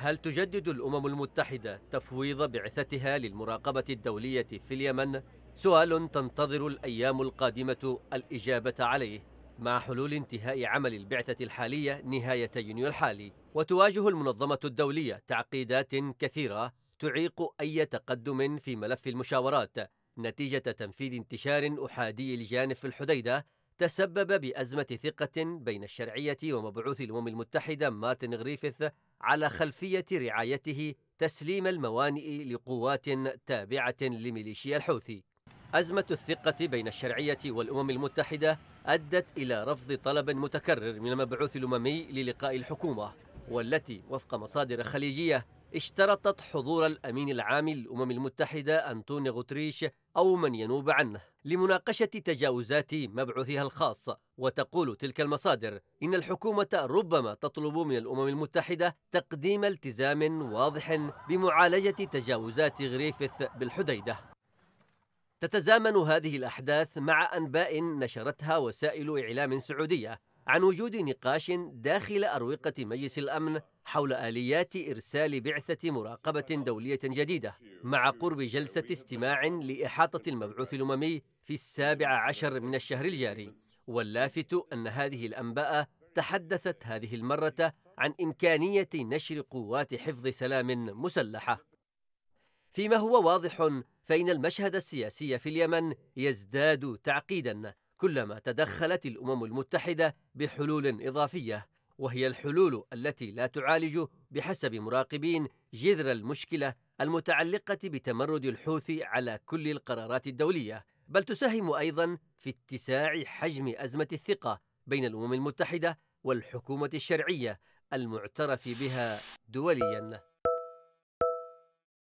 هل تجدد الأمم المتحدة تفويض بعثتها للمراقبة الدولية في اليمن؟ سؤال تنتظر الأيام القادمة الإجابة عليه مع حلول انتهاء عمل البعثة الحالية نهاية يونيو الحالي وتواجه المنظمة الدولية تعقيدات كثيرة تعيق أي تقدم في ملف المشاورات نتيجة تنفيذ انتشار أحادي الجانب في الحديدة تسبب بأزمة ثقة بين الشرعية ومبعوث الأمم المتحدة مارتن غريفيث على خلفية رعايته تسليم الموانئ لقوات تابعة لميليشيا الحوثي أزمة الثقة بين الشرعية والأمم المتحدة أدت إلى رفض طلب متكرر من المبعوث الأممي للقاء الحكومة والتي وفق مصادر خليجية اشترطت حضور الأمين العام للأمم المتحدة أنطوني غوتريش أو من ينوب عنه لمناقشة تجاوزات مبعوثها الخاص وتقول تلك المصادر إن الحكومة ربما تطلب من الأمم المتحدة تقديم التزام واضح بمعالجة تجاوزات غريفث بالحديدة تتزامن هذه الأحداث مع أنباء نشرتها وسائل إعلام سعودية عن وجود نقاش داخل أروقة مجلس الأمن حول آليات إرسال بعثة مراقبة دولية جديدة مع قرب جلسة استماع لإحاطة المبعوث الأممي في السابع عشر من الشهر الجاري واللافت أن هذه الأنباء تحدثت هذه المرة عن إمكانية نشر قوات حفظ سلام مسلحة فيما هو واضح فإن المشهد السياسي في اليمن يزداد تعقيداً كلما تدخلت الامم المتحده بحلول اضافيه وهي الحلول التي لا تعالج بحسب مراقبين جذر المشكله المتعلقه بتمرد الحوثي على كل القرارات الدوليه بل تساهم ايضا في اتساع حجم ازمه الثقه بين الامم المتحده والحكومه الشرعيه المعترف بها دوليا